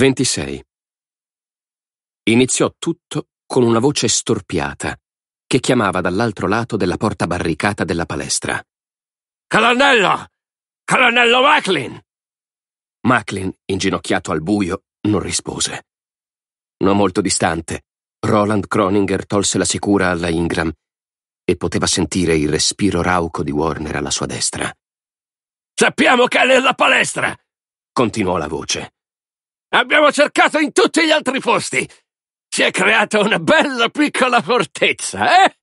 26. Iniziò tutto con una voce storpiata che chiamava dall'altro lato della porta barricata della palestra. Colonnello! Colonnello Macklin! Macklin, inginocchiato al buio, non rispose. Non molto distante, Roland Croninger tolse la sicura alla Ingram e poteva sentire il respiro rauco di Warner alla sua destra. Sappiamo che è nella palestra! continuò la voce. Abbiamo cercato in tutti gli altri posti! Si è creata una bella piccola fortezza, eh?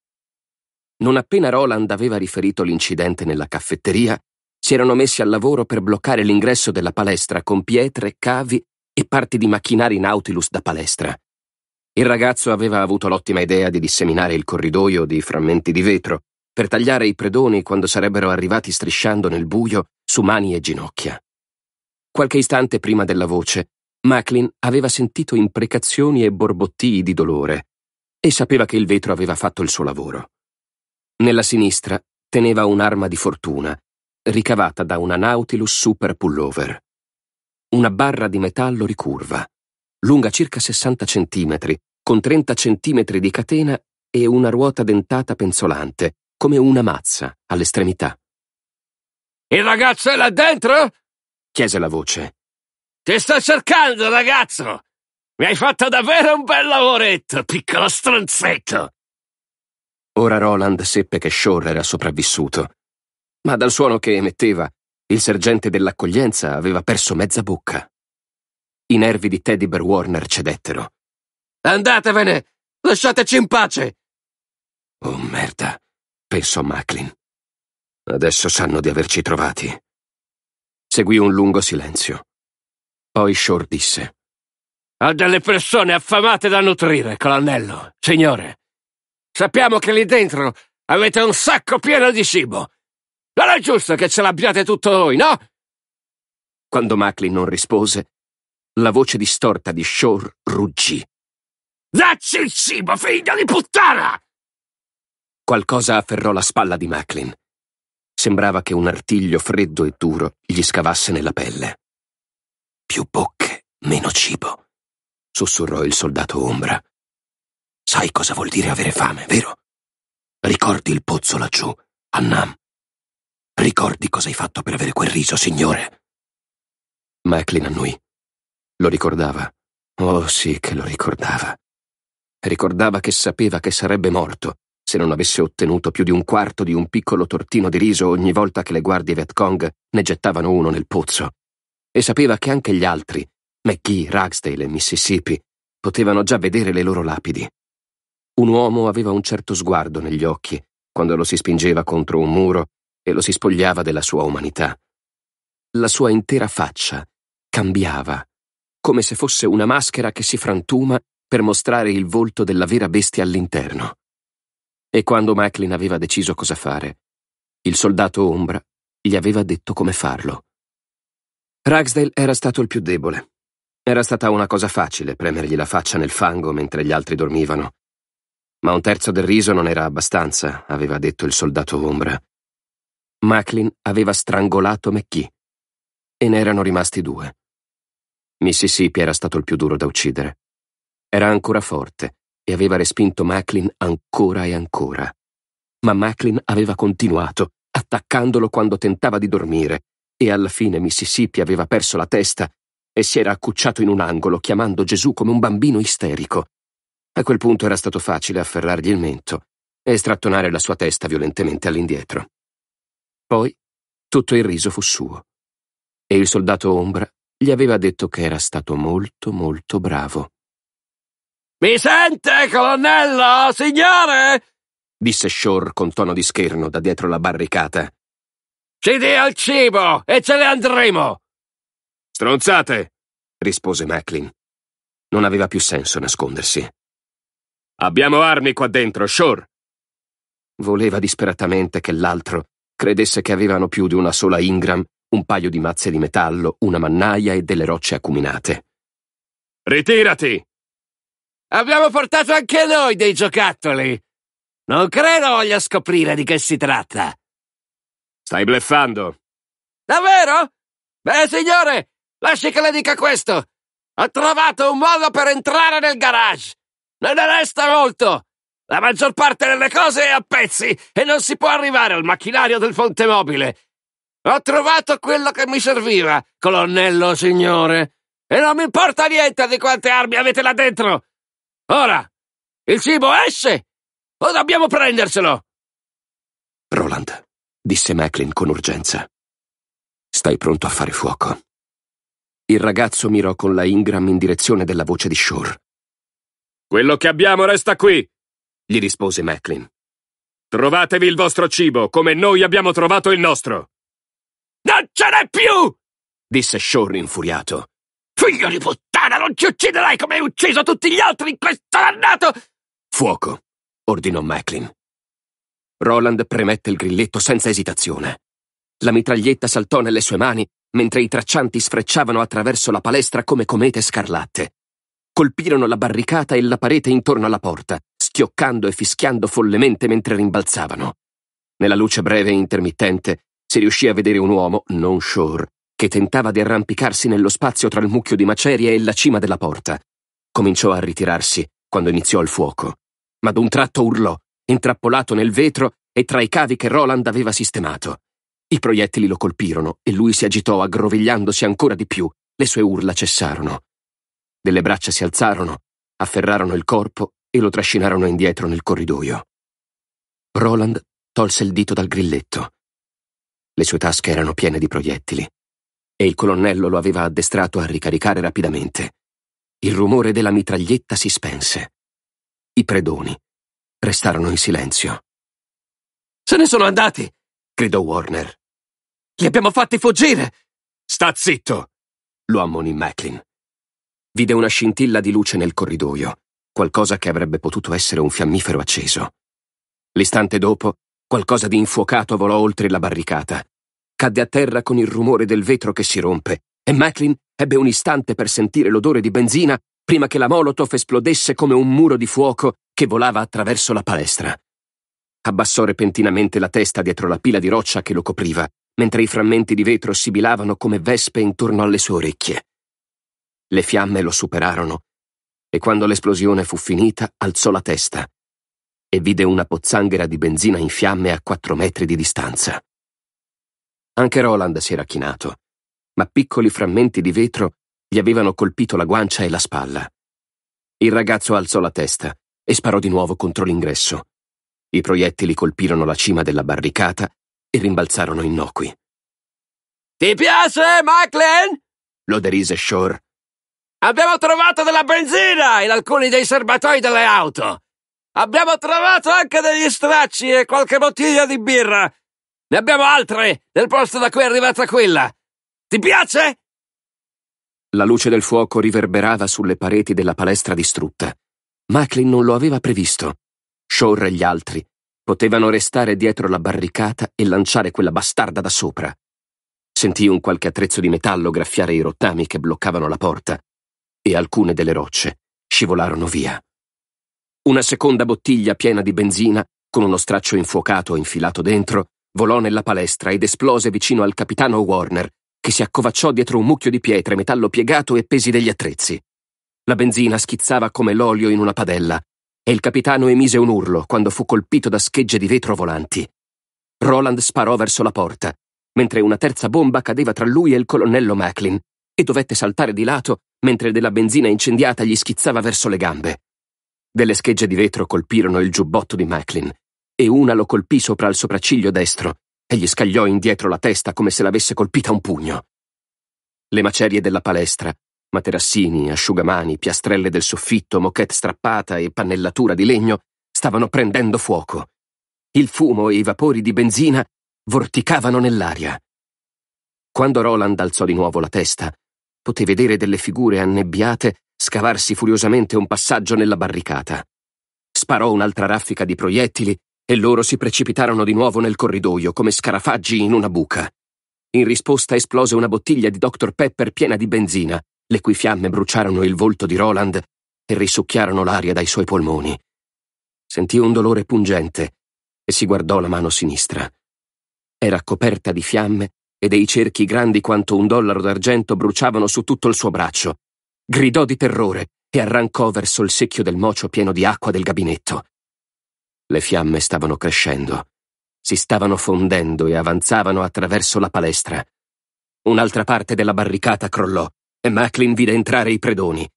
Non appena Roland aveva riferito l'incidente nella caffetteria, si erano messi al lavoro per bloccare l'ingresso della palestra con pietre, cavi e parti di macchinari Nautilus da palestra. Il ragazzo aveva avuto l'ottima idea di disseminare il corridoio di frammenti di vetro per tagliare i predoni quando sarebbero arrivati strisciando nel buio su mani e ginocchia. Qualche istante prima della voce, Macklin aveva sentito imprecazioni e borbottii di dolore e sapeva che il vetro aveva fatto il suo lavoro. Nella sinistra teneva un'arma di fortuna, ricavata da una Nautilus Super Pullover. Una barra di metallo ricurva, lunga circa 60 cm, con 30 cm di catena e una ruota dentata penzolante, come una mazza all'estremità. Il ragazzo è là dentro? chiese la voce. Ti sto cercando, ragazzo! Mi hai fatto davvero un bel lavoretto, piccolo stronzetto! Ora Roland seppe che Shore era sopravvissuto, ma dal suono che emetteva, il sergente dell'accoglienza aveva perso mezza bocca. I nervi di Teddy Bear Warner cedettero. Andatevene! Lasciateci in pace! Oh merda, pensò Macklin. Adesso sanno di averci trovati. Seguì un lungo silenzio. Poi Shore disse. Ha delle persone affamate da nutrire, colonnello, signore. Sappiamo che lì dentro avete un sacco pieno di cibo. Non è giusto che ce l'abbiate tutto voi, no? Quando Macklin non rispose, la voce distorta di Shore ruggì. Dacci il cibo, figlio di puttana! Qualcosa afferrò la spalla di Macklin. Sembrava che un artiglio freddo e duro gli scavasse nella pelle. Più bocche, meno cibo, sussurrò il soldato ombra. Sai cosa vuol dire avere fame, vero? Ricordi il pozzo laggiù, a Nam. Ricordi cosa hai fatto per avere quel riso, signore? Macklin annui. Lo ricordava. Oh sì che lo ricordava. Ricordava che sapeva che sarebbe morto se non avesse ottenuto più di un quarto di un piccolo tortino di riso ogni volta che le guardie Viet Cong ne gettavano uno nel pozzo e sapeva che anche gli altri, McGee, Ragsdale e Mississippi, potevano già vedere le loro lapidi. Un uomo aveva un certo sguardo negli occhi quando lo si spingeva contro un muro e lo si spogliava della sua umanità. La sua intera faccia cambiava, come se fosse una maschera che si frantuma per mostrare il volto della vera bestia all'interno. E quando Macklin aveva deciso cosa fare, il soldato ombra gli aveva detto come farlo. Ragsdale era stato il più debole. Era stata una cosa facile premergli la faccia nel fango mentre gli altri dormivano. Ma un terzo del riso non era abbastanza, aveva detto il soldato ombra. Macklin aveva strangolato McKee. E ne erano rimasti due. Mississippi era stato il più duro da uccidere. Era ancora forte e aveva respinto Macklin ancora e ancora. Ma Macklin aveva continuato, attaccandolo quando tentava di dormire, e alla fine Mississippi aveva perso la testa e si era accucciato in un angolo chiamando Gesù come un bambino isterico. A quel punto era stato facile afferrargli il mento e strattonare la sua testa violentemente all'indietro. Poi tutto il riso fu suo e il soldato ombra gli aveva detto che era stato molto molto bravo. Mi sente, colonnello, signore? disse Shore con tono di scherno da dietro la barricata. Ci dia il cibo e ce ne andremo! Stronzate! rispose Macklin. Non aveva più senso nascondersi. Abbiamo armi qua dentro, sure! Voleva disperatamente che l'altro credesse che avevano più di una sola Ingram, un paio di mazze di metallo, una mannaia e delle rocce acuminate. Ritirati! Abbiamo portato anche noi dei giocattoli! Non credo voglia scoprire di che si tratta! Stai bleffando. Davvero? Beh, signore, lasci che le dica questo. Ho trovato un modo per entrare nel garage. Non ne resta molto. La maggior parte delle cose è a pezzi e non si può arrivare al macchinario del fontemobile. Ho trovato quello che mi serviva, colonnello signore. E non mi importa niente di quante armi avete là dentro. Ora, il cibo esce o dobbiamo prenderselo? Roland disse Macklin con urgenza. Stai pronto a fare fuoco. Il ragazzo mirò con la Ingram in direzione della voce di Shore. Quello che abbiamo resta qui, gli rispose Macklin. Trovatevi il vostro cibo, come noi abbiamo trovato il nostro. Non ce n'è più! disse Shore infuriato. Figlio di puttana, non ci ucciderai come hai ucciso tutti gli altri in questo dannato! Fuoco, ordinò Macklin. Roland premette il grilletto senza esitazione. La mitraglietta saltò nelle sue mani mentre i traccianti sfrecciavano attraverso la palestra come comete scarlatte. Colpirono la barricata e la parete intorno alla porta, schioccando e fischiando follemente mentre rimbalzavano. Nella luce breve e intermittente si riuscì a vedere un uomo, non Shore, che tentava di arrampicarsi nello spazio tra il mucchio di macerie e la cima della porta. Cominciò a ritirarsi quando iniziò il fuoco, ma d'un tratto urlò intrappolato nel vetro e tra i cavi che Roland aveva sistemato. I proiettili lo colpirono e lui si agitò aggrovigliandosi ancora di più. Le sue urla cessarono. Delle braccia si alzarono, afferrarono il corpo e lo trascinarono indietro nel corridoio. Roland tolse il dito dal grilletto. Le sue tasche erano piene di proiettili e il colonnello lo aveva addestrato a ricaricare rapidamente. Il rumore della mitraglietta si spense. I predoni Restarono in silenzio. Se ne sono andati! gridò Warner. Li abbiamo fatti fuggire! Sta zitto! lo ammonì Macklin. Vide una scintilla di luce nel corridoio, qualcosa che avrebbe potuto essere un fiammifero acceso. L'istante dopo, qualcosa di infuocato volò oltre la barricata. Cadde a terra con il rumore del vetro che si rompe, e Macklin ebbe un istante per sentire l'odore di benzina prima che la Molotov esplodesse come un muro di fuoco che volava attraverso la palestra. Abbassò repentinamente la testa dietro la pila di roccia che lo copriva, mentre i frammenti di vetro sibilavano come vespe intorno alle sue orecchie. Le fiamme lo superarono e quando l'esplosione fu finita alzò la testa e vide una pozzanghera di benzina in fiamme a quattro metri di distanza. Anche Roland si era chinato, ma piccoli frammenti di vetro gli avevano colpito la guancia e la spalla. Il ragazzo alzò la testa e sparò di nuovo contro l'ingresso. I proiettili colpirono la cima della barricata e rimbalzarono innocui. Ti piace, Macklin? lo derise Shore. Abbiamo trovato della benzina in alcuni dei serbatoi delle auto. Abbiamo trovato anche degli stracci e qualche bottiglia di birra. Ne abbiamo altre nel posto da cui è arrivata quella. Ti piace? La luce del fuoco riverberava sulle pareti della palestra distrutta. Macklin non lo aveva previsto. Shore e gli altri potevano restare dietro la barricata e lanciare quella bastarda da sopra. Sentì un qualche attrezzo di metallo graffiare i rottami che bloccavano la porta e alcune delle rocce scivolarono via. Una seconda bottiglia piena di benzina, con uno straccio infuocato infilato dentro, volò nella palestra ed esplose vicino al capitano Warner, che si accovacciò dietro un mucchio di pietre, metallo piegato e pesi degli attrezzi. La benzina schizzava come l'olio in una padella e il capitano emise un urlo quando fu colpito da schegge di vetro volanti. Roland sparò verso la porta, mentre una terza bomba cadeva tra lui e il colonnello Macklin e dovette saltare di lato mentre della benzina incendiata gli schizzava verso le gambe. Delle schegge di vetro colpirono il giubbotto di Macklin e una lo colpì sopra il sopracciglio destro e gli scagliò indietro la testa come se l'avesse colpita un pugno. Le macerie della palestra materassini, asciugamani, piastrelle del soffitto, moquette strappata e pannellatura di legno stavano prendendo fuoco. Il fumo e i vapori di benzina vorticavano nell'aria. Quando Roland alzò di nuovo la testa, poté vedere delle figure annebbiate scavarsi furiosamente un passaggio nella barricata. Sparò un'altra raffica di proiettili e loro si precipitarono di nuovo nel corridoio come scarafaggi in una buca. In risposta esplose una bottiglia di Dr. Pepper piena di benzina le cui fiamme bruciarono il volto di Roland e risucchiarono l'aria dai suoi polmoni. Sentì un dolore pungente e si guardò la mano sinistra. Era coperta di fiamme e dei cerchi grandi quanto un dollaro d'argento bruciavano su tutto il suo braccio. Gridò di terrore e arrancò verso il secchio del mocio pieno di acqua del gabinetto. Le fiamme stavano crescendo, si stavano fondendo e avanzavano attraverso la palestra. Un'altra parte della barricata crollò e Macklin vide entrare i predoni.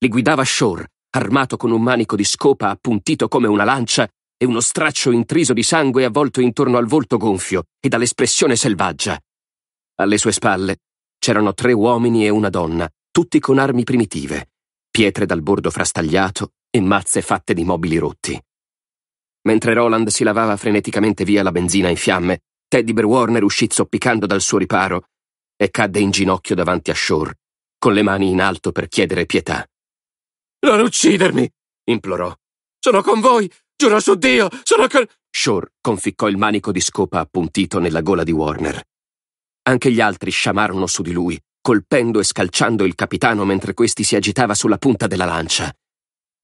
Li guidava Shore, armato con un manico di scopa appuntito come una lancia e uno straccio intriso di sangue avvolto intorno al volto gonfio e dall'espressione selvaggia. Alle sue spalle c'erano tre uomini e una donna, tutti con armi primitive, pietre dal bordo frastagliato e mazze fatte di mobili rotti. Mentre Roland si lavava freneticamente via la benzina in fiamme, Teddy Bear Warner uscì zoppicando dal suo riparo e cadde in ginocchio davanti a Shore, con le mani in alto per chiedere pietà. Non uccidermi! implorò. Sono con voi! Giuro su Dio! Sono con. Shore conficcò il manico di scopa appuntito nella gola di Warner. Anche gli altri sciamarono su di lui, colpendo e scalciando il capitano mentre questi si agitava sulla punta della lancia.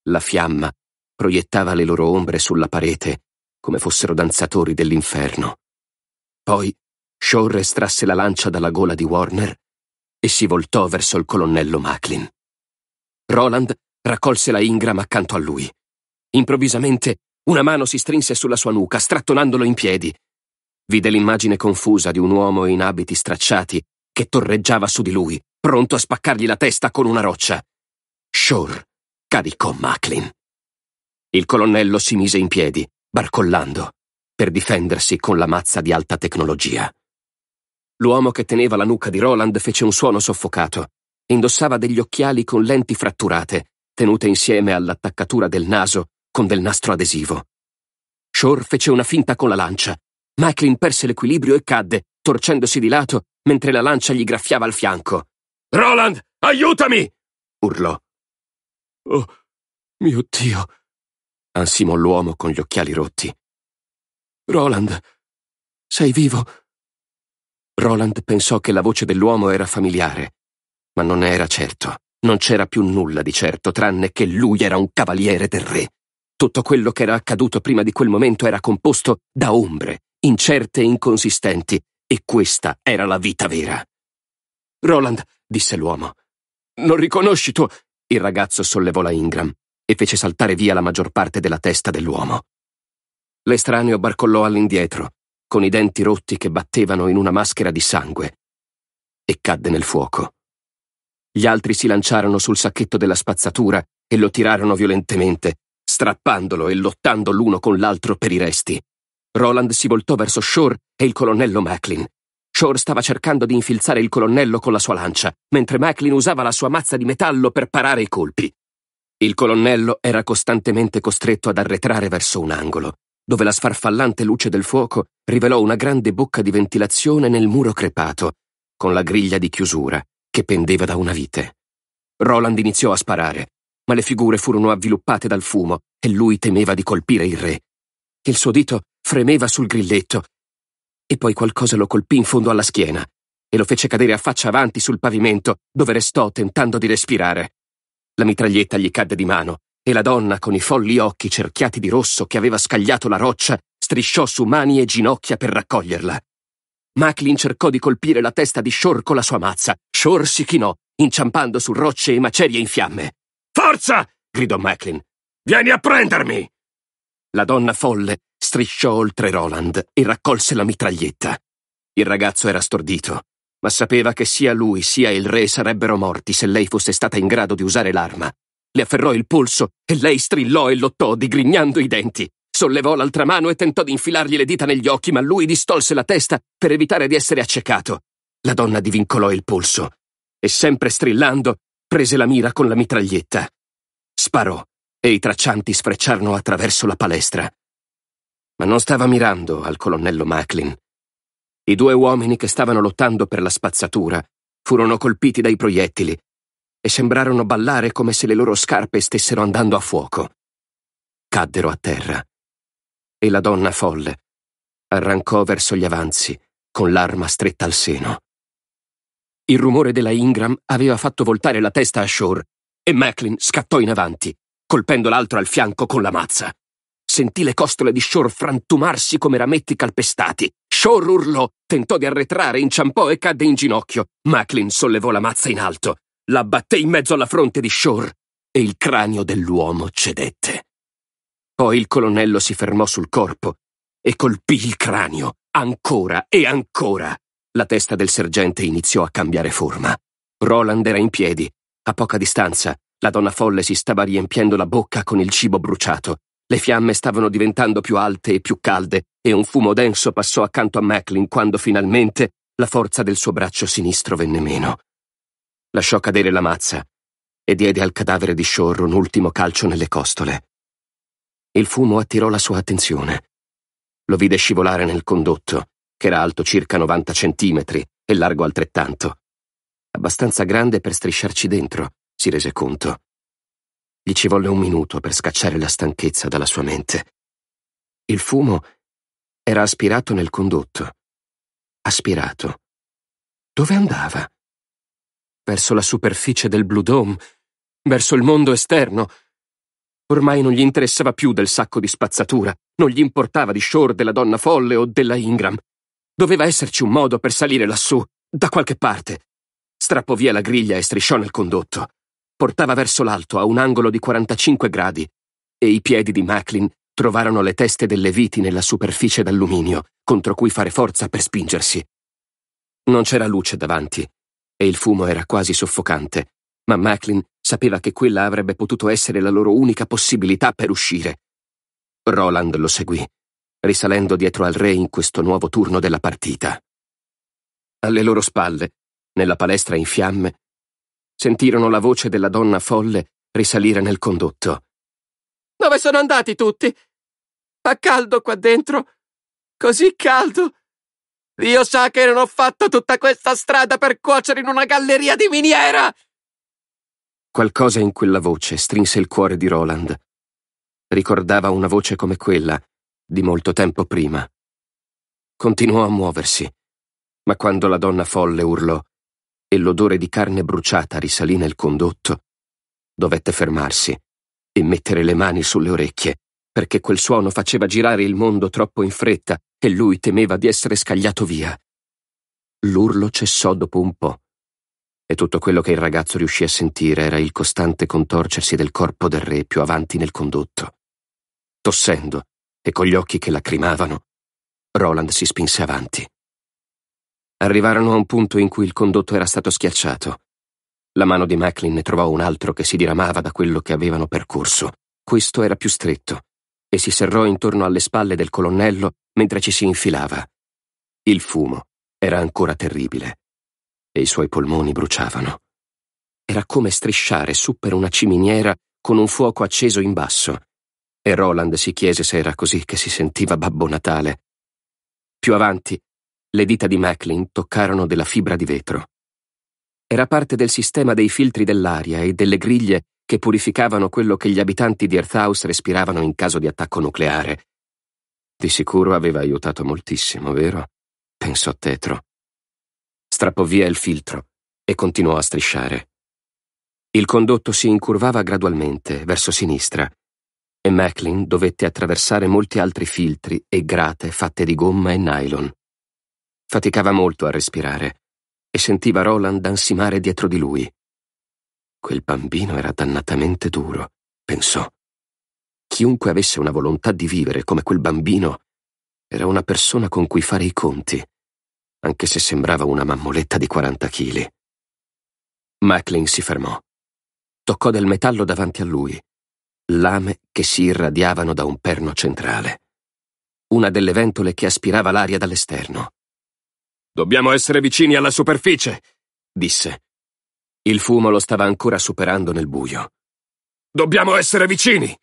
La fiamma proiettava le loro ombre sulla parete come fossero danzatori dell'inferno. Poi Shore estrasse la lancia dalla gola di Warner e si voltò verso il colonnello Macklin. Roland raccolse la Ingram accanto a lui. Improvvisamente una mano si strinse sulla sua nuca, strattonandolo in piedi. Vide l'immagine confusa di un uomo in abiti stracciati che torreggiava su di lui, pronto a spaccargli la testa con una roccia. Shore caricò Macklin. Il colonnello si mise in piedi, barcollando, per difendersi con la mazza di alta tecnologia. L'uomo che teneva la nuca di Roland fece un suono soffocato. Indossava degli occhiali con lenti fratturate, tenute insieme all'attaccatura del naso con del nastro adesivo. Shore fece una finta con la lancia. Macklin perse l'equilibrio e cadde, torcendosi di lato, mentre la lancia gli graffiava al fianco. Roland, aiutami! urlò. Oh, mio Dio! ansimò l'uomo con gli occhiali rotti. Roland, sei vivo? Roland pensò che la voce dell'uomo era familiare, ma non ne era certo. Non c'era più nulla di certo, tranne che lui era un cavaliere del re. Tutto quello che era accaduto prima di quel momento era composto da ombre, incerte e inconsistenti, e questa era la vita vera. Roland, disse l'uomo, non riconosci tu. Il ragazzo sollevò la Ingram e fece saltare via la maggior parte della testa dell'uomo. L'estraneo barcollò all'indietro, con i denti rotti che battevano in una maschera di sangue, e cadde nel fuoco. Gli altri si lanciarono sul sacchetto della spazzatura e lo tirarono violentemente, strappandolo e lottando l'uno con l'altro per i resti. Roland si voltò verso Shore e il colonnello Macklin. Shore stava cercando di infilzare il colonnello con la sua lancia, mentre Macklin usava la sua mazza di metallo per parare i colpi. Il colonnello era costantemente costretto ad arretrare verso un angolo dove la sfarfallante luce del fuoco rivelò una grande bocca di ventilazione nel muro crepato, con la griglia di chiusura che pendeva da una vite. Roland iniziò a sparare, ma le figure furono avviluppate dal fumo e lui temeva di colpire il re. Il suo dito fremeva sul grilletto e poi qualcosa lo colpì in fondo alla schiena e lo fece cadere a faccia avanti sul pavimento dove restò tentando di respirare. La mitraglietta gli cadde di mano e la donna con i folli occhi cerchiati di rosso che aveva scagliato la roccia strisciò su mani e ginocchia per raccoglierla. Macklin cercò di colpire la testa di Shore con la sua mazza. Shore si chinò, inciampando su rocce e macerie in fiamme. Forza! gridò Macklin. Vieni a prendermi! La donna folle strisciò oltre Roland e raccolse la mitraglietta. Il ragazzo era stordito, ma sapeva che sia lui sia il re sarebbero morti se lei fosse stata in grado di usare l'arma. Le afferrò il polso e lei strillò e lottò, digrignando i denti. Sollevò l'altra mano e tentò di infilargli le dita negli occhi, ma lui distolse la testa per evitare di essere accecato. La donna divincolò il polso e, sempre strillando, prese la mira con la mitraglietta. Sparò e i traccianti sfrecciarono attraverso la palestra. Ma non stava mirando al colonnello Macklin. I due uomini che stavano lottando per la spazzatura furono colpiti dai proiettili e sembrarono ballare come se le loro scarpe stessero andando a fuoco. Caddero a terra e la donna folle arrancò verso gli avanzi con l'arma stretta al seno. Il rumore della Ingram aveva fatto voltare la testa a Shore e Macklin scattò in avanti, colpendo l'altro al fianco con la mazza. Sentì le costole di Shore frantumarsi come rametti calpestati. Shore urlò, tentò di arretrare, inciampò e cadde in ginocchio. Macklin sollevò la mazza in alto la batté in mezzo alla fronte di Shore e il cranio dell'uomo cedette. Poi il colonnello si fermò sul corpo e colpì il cranio, ancora e ancora. La testa del sergente iniziò a cambiare forma. Roland era in piedi. A poca distanza, la donna folle si stava riempiendo la bocca con il cibo bruciato. Le fiamme stavano diventando più alte e più calde, e un fumo denso passò accanto a Macklin quando finalmente la forza del suo braccio sinistro venne meno lasciò cadere la mazza e diede al cadavere di Shore un ultimo calcio nelle costole. Il fumo attirò la sua attenzione. Lo vide scivolare nel condotto, che era alto circa 90 centimetri e largo altrettanto. Abbastanza grande per strisciarci dentro, si rese conto. Gli ci volle un minuto per scacciare la stanchezza dalla sua mente. Il fumo era aspirato nel condotto. Aspirato. Dove andava? verso la superficie del Blue Dome, verso il mondo esterno. Ormai non gli interessava più del sacco di spazzatura, non gli importava di Shore, della donna folle o della Ingram. Doveva esserci un modo per salire lassù, da qualche parte. Strappò via la griglia e strisciò nel condotto. Portava verso l'alto a un angolo di 45 gradi e i piedi di Macklin trovarono le teste delle viti nella superficie d'alluminio contro cui fare forza per spingersi. Non c'era luce davanti e il fumo era quasi soffocante, ma Macklin sapeva che quella avrebbe potuto essere la loro unica possibilità per uscire. Roland lo seguì, risalendo dietro al re in questo nuovo turno della partita. Alle loro spalle, nella palestra in fiamme, sentirono la voce della donna folle risalire nel condotto. Dove sono andati tutti? Fa caldo qua dentro? Così caldo! Dio sa che non ho fatto tutta questa strada per cuocere in una galleria di miniera! Qualcosa in quella voce strinse il cuore di Roland. Ricordava una voce come quella, di molto tempo prima. Continuò a muoversi, ma quando la donna folle urlò e l'odore di carne bruciata risalì nel condotto, dovette fermarsi e mettere le mani sulle orecchie perché quel suono faceva girare il mondo troppo in fretta e lui temeva di essere scagliato via. L'urlo cessò dopo un po', e tutto quello che il ragazzo riuscì a sentire era il costante contorcersi del corpo del re più avanti nel condotto. Tossendo e con gli occhi che lacrimavano, Roland si spinse avanti. Arrivarono a un punto in cui il condotto era stato schiacciato. La mano di Macklin ne trovò un altro che si diramava da quello che avevano percorso. Questo era più stretto e si serrò intorno alle spalle del colonnello mentre ci si infilava. Il fumo era ancora terribile e i suoi polmoni bruciavano. Era come strisciare su per una ciminiera con un fuoco acceso in basso. E Roland si chiese se era così che si sentiva Babbo Natale. Più avanti, le dita di Macklin toccarono della fibra di vetro. Era parte del sistema dei filtri dell'aria e delle griglie che purificavano quello che gli abitanti di Earthhouse respiravano in caso di attacco nucleare. Di sicuro aveva aiutato moltissimo, vero? pensò Tetro. Strappò via il filtro e continuò a strisciare. Il condotto si incurvava gradualmente verso sinistra e Macklin dovette attraversare molti altri filtri e grate fatte di gomma e nylon. Faticava molto a respirare e sentiva Roland ansimare dietro di lui. Quel bambino era dannatamente duro, pensò. Chiunque avesse una volontà di vivere come quel bambino era una persona con cui fare i conti, anche se sembrava una mammoletta di 40 kg. Macklin si fermò. Toccò del metallo davanti a lui, lame che si irradiavano da un perno centrale. Una delle ventole che aspirava l'aria dall'esterno. Dobbiamo essere vicini alla superficie, disse, il fumo lo stava ancora superando nel buio. Dobbiamo essere vicini!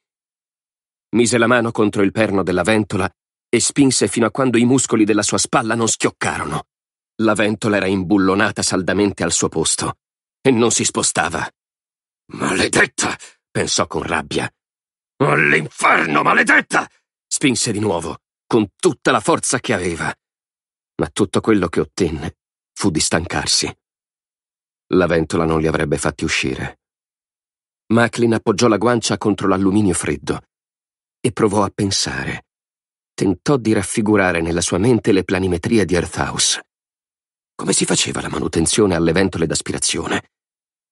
Mise la mano contro il perno della ventola e spinse fino a quando i muscoli della sua spalla non schioccarono. La ventola era imbullonata saldamente al suo posto e non si spostava. Maledetta! pensò con rabbia. All'inferno, maledetta! spinse di nuovo, con tutta la forza che aveva. Ma tutto quello che ottenne fu di stancarsi. La ventola non li avrebbe fatti uscire. Macklin appoggiò la guancia contro l'alluminio freddo e provò a pensare. Tentò di raffigurare nella sua mente le planimetrie di Earthhouse. Come si faceva la manutenzione alle ventole d'aspirazione?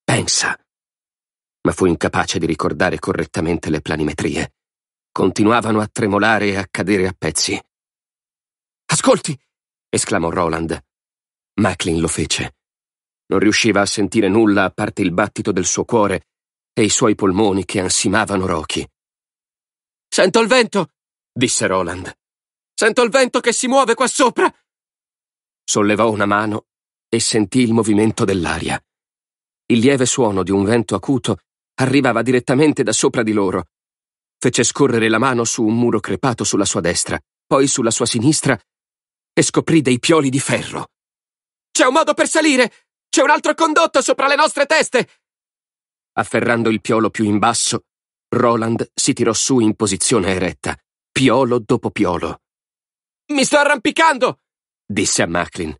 Pensa! Ma fu incapace di ricordare correttamente le planimetrie. Continuavano a tremolare e a cadere a pezzi. Ascolti! esclamò Roland. Macklin lo fece. Non riusciva a sentire nulla a parte il battito del suo cuore e i suoi polmoni che ansimavano rochi. Sento il vento, disse Roland. Sento il vento che si muove qua sopra. Sollevò una mano e sentì il movimento dell'aria. Il lieve suono di un vento acuto arrivava direttamente da sopra di loro. Fece scorrere la mano su un muro crepato sulla sua destra, poi sulla sua sinistra, e scoprì dei pioli di ferro. C'è un modo per salire! C'è un altro condotto sopra le nostre teste! Afferrando il piolo più in basso, Roland si tirò su in posizione eretta, piolo dopo piolo. Mi sto arrampicando! disse a Macklin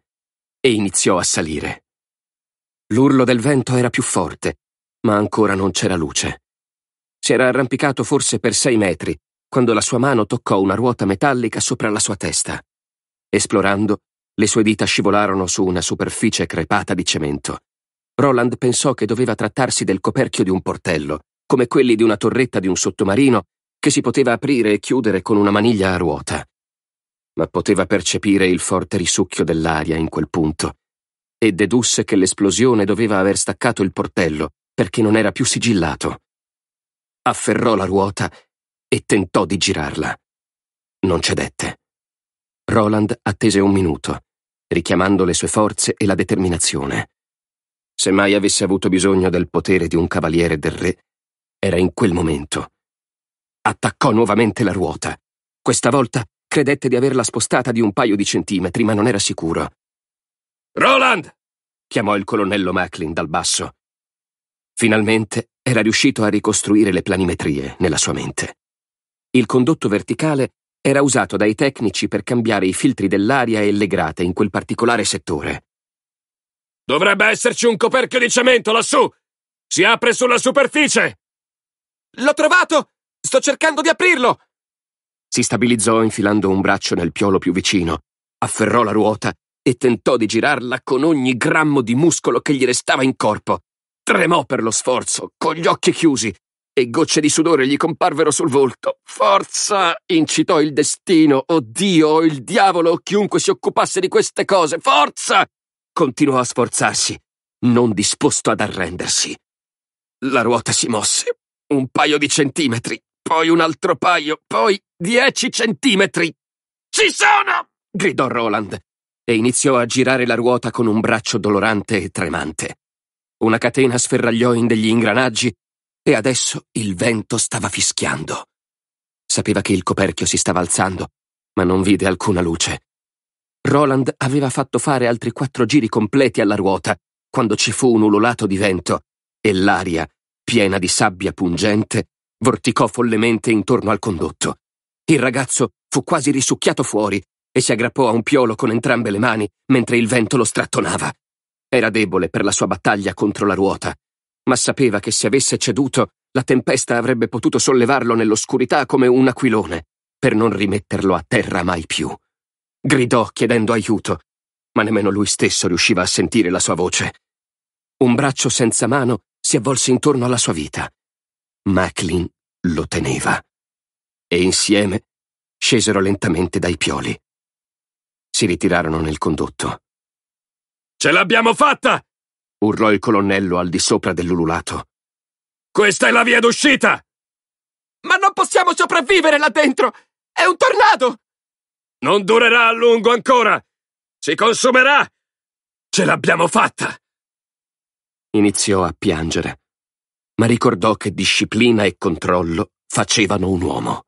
e iniziò a salire. L'urlo del vento era più forte, ma ancora non c'era luce. Si era arrampicato forse per sei metri, quando la sua mano toccò una ruota metallica sopra la sua testa. Esplorando, le sue dita scivolarono su una superficie crepata di cemento. Roland pensò che doveva trattarsi del coperchio di un portello, come quelli di una torretta di un sottomarino, che si poteva aprire e chiudere con una maniglia a ruota. Ma poteva percepire il forte risucchio dell'aria in quel punto e dedusse che l'esplosione doveva aver staccato il portello perché non era più sigillato. Afferrò la ruota e tentò di girarla. Non cedette. Roland attese un minuto, richiamando le sue forze e la determinazione. Se mai avesse avuto bisogno del potere di un cavaliere del re, era in quel momento. Attaccò nuovamente la ruota. Questa volta credette di averla spostata di un paio di centimetri, ma non era sicuro. Roland! chiamò il colonnello Macklin dal basso. Finalmente era riuscito a ricostruire le planimetrie nella sua mente. Il condotto verticale era usato dai tecnici per cambiare i filtri dell'aria e le grate in quel particolare settore. Dovrebbe esserci un coperchio di cemento lassù! Si apre sulla superficie! L'ho trovato! Sto cercando di aprirlo! Si stabilizzò infilando un braccio nel piolo più vicino, afferrò la ruota e tentò di girarla con ogni grammo di muscolo che gli restava in corpo. Tremò per lo sforzo, con gli occhi chiusi, e gocce di sudore gli comparvero sul volto. Forza! incitò il destino, o Dio, o il diavolo, o chiunque si occupasse di queste cose. Forza! continuò a sforzarsi, non disposto ad arrendersi. La ruota si mosse. Un paio di centimetri, poi un altro paio, poi dieci centimetri. Ci sono! gridò Roland e iniziò a girare la ruota con un braccio dolorante e tremante. Una catena sferragliò in degli ingranaggi e adesso il vento stava fischiando. Sapeva che il coperchio si stava alzando, ma non vide alcuna luce. Roland aveva fatto fare altri quattro giri completi alla ruota quando ci fu un ululato di vento e l'aria, piena di sabbia pungente, vorticò follemente intorno al condotto. Il ragazzo fu quasi risucchiato fuori e si aggrappò a un piolo con entrambe le mani mentre il vento lo strattonava. Era debole per la sua battaglia contro la ruota ma sapeva che se avesse ceduto, la tempesta avrebbe potuto sollevarlo nell'oscurità come un aquilone, per non rimetterlo a terra mai più. Gridò chiedendo aiuto, ma nemmeno lui stesso riusciva a sentire la sua voce. Un braccio senza mano si avvolse intorno alla sua vita. Macklin lo teneva. E insieme scesero lentamente dai pioli. Si ritirarono nel condotto. Ce l'abbiamo fatta! urlò il colonnello al di sopra dell'ululato. Questa è la via d'uscita! Ma non possiamo sopravvivere là dentro! È un tornado! Non durerà a lungo ancora! Si consumerà! Ce l'abbiamo fatta! Iniziò a piangere, ma ricordò che disciplina e controllo facevano un uomo.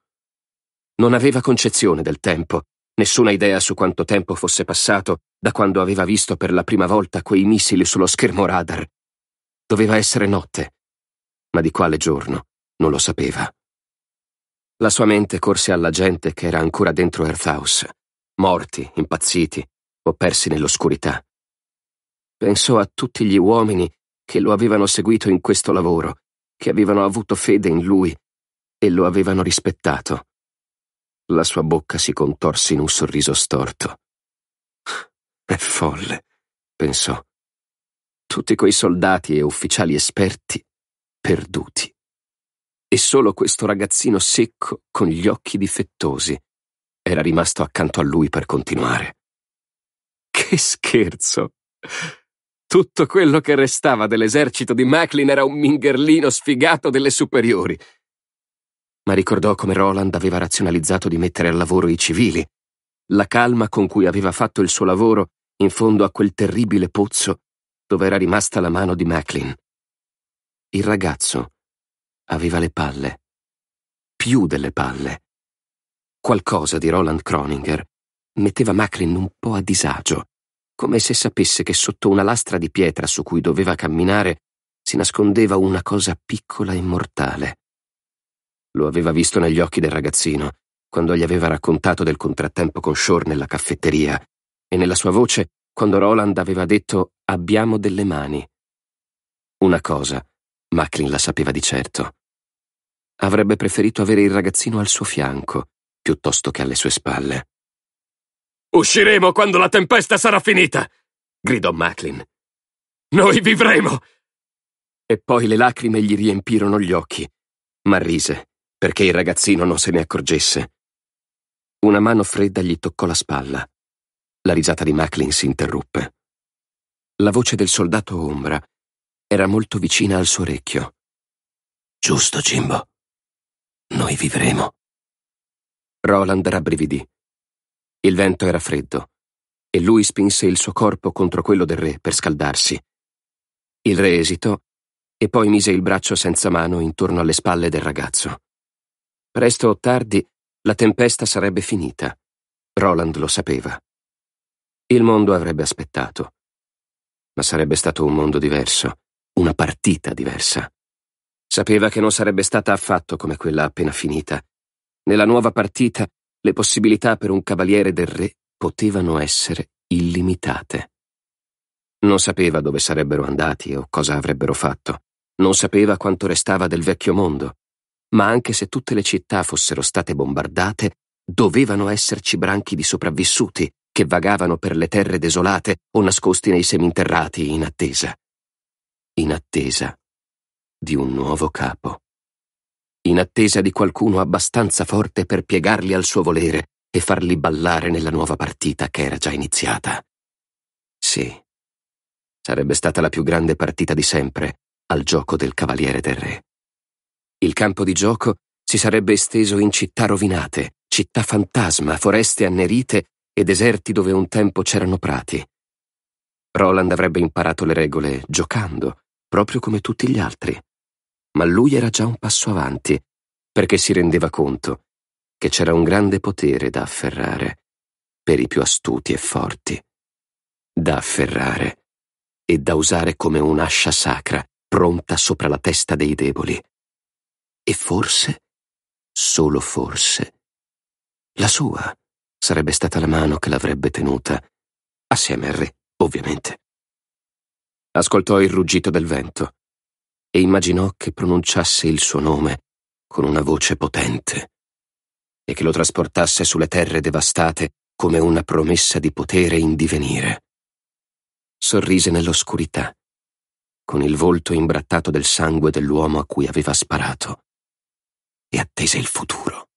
Non aveva concezione del tempo, nessuna idea su quanto tempo fosse passato da quando aveva visto per la prima volta quei missili sullo schermo radar. Doveva essere notte, ma di quale giorno non lo sapeva. La sua mente corse alla gente che era ancora dentro Earth House, morti, impazziti o persi nell'oscurità. Pensò a tutti gli uomini che lo avevano seguito in questo lavoro, che avevano avuto fede in lui e lo avevano rispettato. La sua bocca si contorse in un sorriso storto. È folle, pensò. Tutti quei soldati e ufficiali esperti, perduti. E solo questo ragazzino secco, con gli occhi difettosi, era rimasto accanto a lui per continuare. Che scherzo! Tutto quello che restava dell'esercito di Macklin era un mingherlino sfigato delle superiori. Ma ricordò come Roland aveva razionalizzato di mettere al lavoro i civili, la calma con cui aveva fatto il suo lavoro in fondo a quel terribile pozzo dove era rimasta la mano di Macklin. Il ragazzo aveva le palle, più delle palle. Qualcosa di Roland Croninger metteva Macklin un po' a disagio, come se sapesse che sotto una lastra di pietra su cui doveva camminare si nascondeva una cosa piccola e mortale. Lo aveva visto negli occhi del ragazzino, quando gli aveva raccontato del contrattempo con Shore nella caffetteria, e nella sua voce quando Roland aveva detto abbiamo delle mani. Una cosa, Macklin la sapeva di certo. Avrebbe preferito avere il ragazzino al suo fianco, piuttosto che alle sue spalle. Usciremo quando la tempesta sarà finita! gridò Macklin. Noi vivremo! E poi le lacrime gli riempirono gli occhi, ma rise, perché il ragazzino non se ne accorgesse. Una mano fredda gli toccò la spalla. La risata di Macklin si interruppe. La voce del soldato ombra era molto vicina al suo orecchio. Giusto, Jimbo. Noi vivremo. Roland rabbrividì. Il vento era freddo e lui spinse il suo corpo contro quello del re per scaldarsi. Il re esitò e poi mise il braccio senza mano intorno alle spalle del ragazzo. Presto o tardi la tempesta sarebbe finita. Roland lo sapeva. Il mondo avrebbe aspettato. Ma sarebbe stato un mondo diverso, una partita diversa. Sapeva che non sarebbe stata affatto come quella appena finita. Nella nuova partita le possibilità per un cavaliere del re potevano essere illimitate. Non sapeva dove sarebbero andati o cosa avrebbero fatto. Non sapeva quanto restava del vecchio mondo ma anche se tutte le città fossero state bombardate, dovevano esserci branchi di sopravvissuti che vagavano per le terre desolate o nascosti nei seminterrati in attesa. In attesa di un nuovo capo. In attesa di qualcuno abbastanza forte per piegarli al suo volere e farli ballare nella nuova partita che era già iniziata. Sì, sarebbe stata la più grande partita di sempre al gioco del Cavaliere del Re. Il campo di gioco si sarebbe esteso in città rovinate, città fantasma, foreste annerite e deserti dove un tempo c'erano prati. Roland avrebbe imparato le regole giocando, proprio come tutti gli altri. Ma lui era già un passo avanti, perché si rendeva conto che c'era un grande potere da afferrare per i più astuti e forti. Da afferrare e da usare come un'ascia sacra pronta sopra la testa dei deboli. E forse, solo forse, la sua sarebbe stata la mano che l'avrebbe tenuta, assieme al re, ovviamente. Ascoltò il ruggito del vento e immaginò che pronunciasse il suo nome con una voce potente e che lo trasportasse sulle terre devastate come una promessa di potere in divenire. Sorrise nell'oscurità, con il volto imbrattato del sangue dell'uomo a cui aveva sparato e attese il futuro.